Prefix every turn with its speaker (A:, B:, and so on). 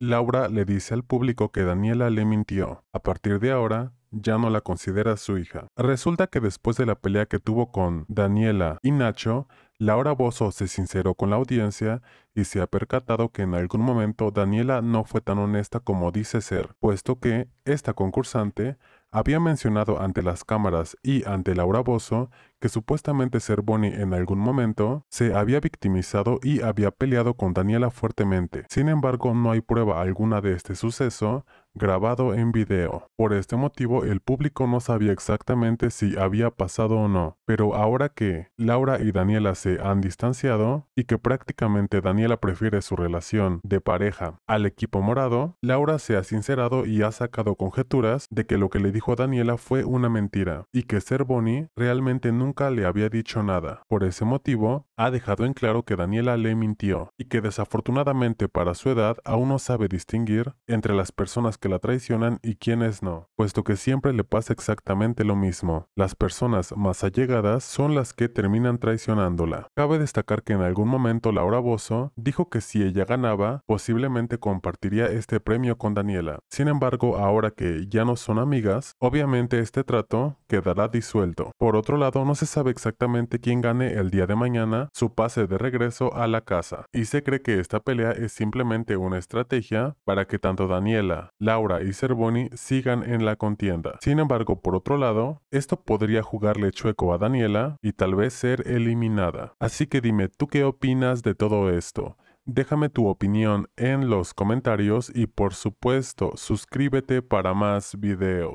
A: Laura le dice al público que Daniela le mintió. A partir de ahora, ya no la considera su hija. Resulta que después de la pelea que tuvo con Daniela y Nacho, Laura Bozo se sinceró con la audiencia y se ha percatado que en algún momento Daniela no fue tan honesta como dice ser, puesto que esta concursante había mencionado ante las cámaras y ante Laura Bozo que supuestamente ser Bonnie en algún momento se había victimizado y había peleado con Daniela fuertemente. Sin embargo, no hay prueba alguna de este suceso, grabado en video. Por este motivo el público no sabía exactamente si había pasado o no, pero ahora que Laura y Daniela se han distanciado y que prácticamente Daniela prefiere su relación de pareja al equipo morado, Laura se ha sincerado y ha sacado conjeturas de que lo que le dijo a Daniela fue una mentira y que ser Bonnie realmente nunca nunca le había dicho nada. Por ese motivo, ha dejado en claro que Daniela le mintió y que desafortunadamente para su edad aún no sabe distinguir entre las personas que la traicionan y quienes no, puesto que siempre le pasa exactamente lo mismo. Las personas más allegadas son las que terminan traicionándola. Cabe destacar que en algún momento Laura Bozo dijo que si ella ganaba, posiblemente compartiría este premio con Daniela. Sin embargo, ahora que ya no son amigas, obviamente este trato quedará disuelto. Por otro lado, no se sabe exactamente quién gane el día de mañana su pase de regreso a la casa, y se cree que esta pelea es simplemente una estrategia para que tanto Daniela, Laura y Cervoni sigan en la contienda. Sin embargo, por otro lado, esto podría jugarle chueco a Daniela y tal vez ser eliminada. Así que dime, ¿tú qué opinas de todo esto? Déjame tu opinión en los comentarios y por supuesto suscríbete para más videos.